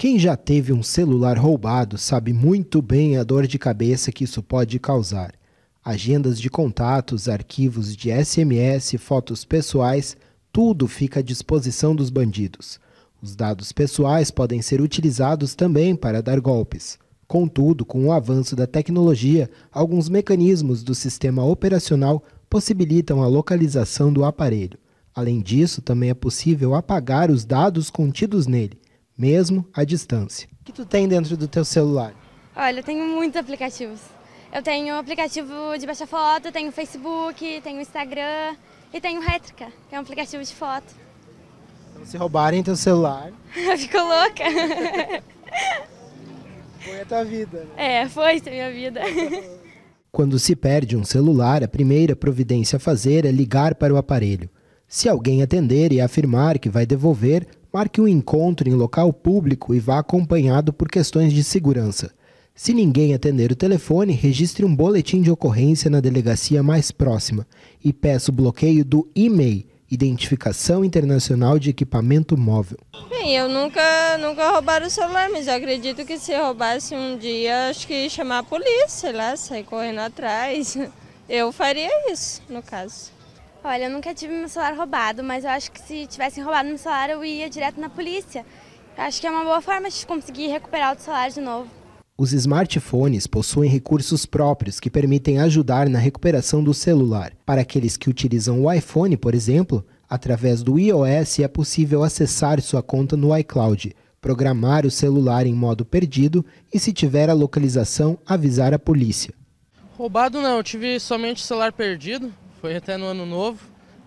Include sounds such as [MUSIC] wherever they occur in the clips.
Quem já teve um celular roubado sabe muito bem a dor de cabeça que isso pode causar. Agendas de contatos, arquivos de SMS, fotos pessoais, tudo fica à disposição dos bandidos. Os dados pessoais podem ser utilizados também para dar golpes. Contudo, com o avanço da tecnologia, alguns mecanismos do sistema operacional possibilitam a localização do aparelho. Além disso, também é possível apagar os dados contidos nele mesmo à distância. O que tu tem dentro do teu celular? Olha, eu tenho muitos aplicativos. Eu tenho aplicativo de baixar foto, tenho Facebook, tenho Instagram e tenho Rétrica, que é um aplicativo de foto. Então, se roubarem teu celular... [LAUGHS] Ficou louca. foi a tua vida. Né? É, foi a minha vida. Quando se perde um celular, a primeira providência a fazer é ligar para o aparelho. Se alguém atender e afirmar que vai devolver, Marque um encontro em local público e vá acompanhado por questões de segurança. Se ninguém atender o telefone, registre um boletim de ocorrência na delegacia mais próxima e peça o bloqueio do e-mail Identificação Internacional de Equipamento Móvel. Bem, eu nunca, nunca roubaram o celular, mas eu acredito que se roubasse um dia, acho que chamar a polícia, sei lá, sair correndo atrás. [LAUGHS] Eu faria isso, no caso. Olha, eu nunca tive meu celular roubado, mas eu acho que se tivessem roubado meu celular eu ia direto na polícia. Eu acho que é uma boa forma de conseguir recuperar o celular de novo. Os smartphones possuem recursos próprios que permitem ajudar na recuperação do celular. Para aqueles que utilizam o iPhone, por exemplo, através do iOS é possível acessar sua conta no iCloud, programar o celular em modo perdido e, se tiver a localização, avisar a polícia. Roubado não, eu tive somente o celular perdido foi até no ano novo,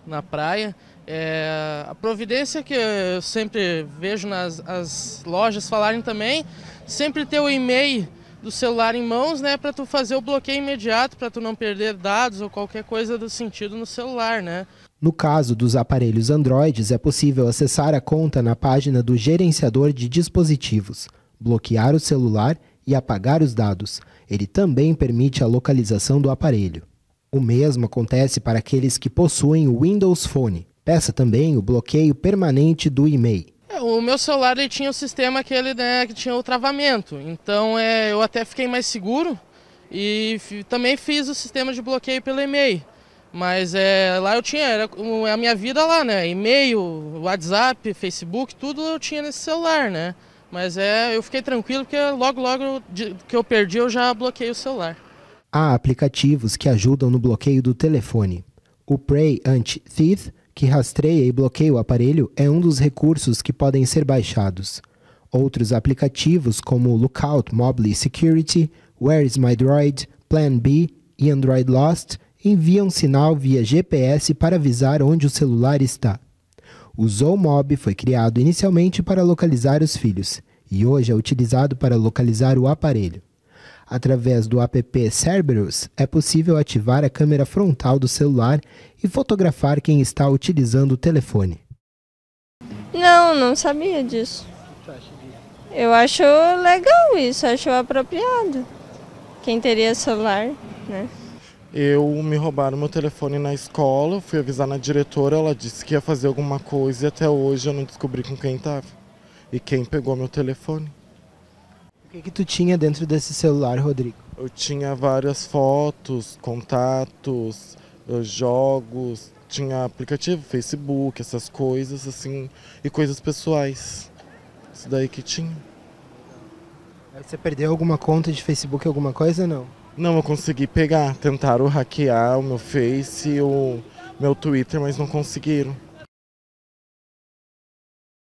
na praia. É, a providência que eu sempre vejo nas as lojas falarem também, sempre ter o e-mail do celular em mãos, né, para tu fazer o bloqueio imediato, para tu não perder dados ou qualquer coisa do sentido no celular, né? No caso dos aparelhos Androids, é possível acessar a conta na página do gerenciador de dispositivos, bloquear o celular e apagar os dados. Ele também permite a localização do aparelho. O mesmo acontece para aqueles que possuem o Windows Phone. Peça também o bloqueio permanente do e-mail. É, o meu celular ele tinha o sistema aquele, né, que tinha o travamento, então é, eu até fiquei mais seguro e também fiz o sistema de bloqueio pelo e-mail. Mas é, lá eu tinha, era a minha vida lá, né? E-mail, WhatsApp, Facebook, tudo eu tinha nesse celular, né? Mas é, eu fiquei tranquilo porque logo, logo que eu perdi eu já bloqueei o celular. Há aplicativos que ajudam no bloqueio do telefone. O Prey Anti-Thief, que rastreia e bloqueia o aparelho, é um dos recursos que podem ser baixados. Outros aplicativos como Lookout Mobile Security, Where is my Droid, Plan B e Android Lost enviam sinal via GPS para avisar onde o celular está. O Zoomob foi criado inicialmente para localizar os filhos e hoje é utilizado para localizar o aparelho. Através do app Cerberus, é possível ativar a câmera frontal do celular e fotografar quem está utilizando o telefone. Não, não sabia disso. Eu acho legal isso, acho apropriado. Quem teria celular, né? Eu me roubaram meu telefone na escola, fui avisar na diretora, ela disse que ia fazer alguma coisa e até hoje eu não descobri com quem estava e quem pegou meu telefone que, que tu tinha dentro desse celular, Rodrigo? Eu tinha várias fotos, contatos, eh, jogos, tinha aplicativo, Facebook, essas coisas assim, e coisas pessoais. Isso daí que tinha. Você perdeu alguma conta de Facebook, alguma coisa não? Não, eu consegui pegar. Tentaram hackear o meu Face e o meu Twitter, mas não conseguiram.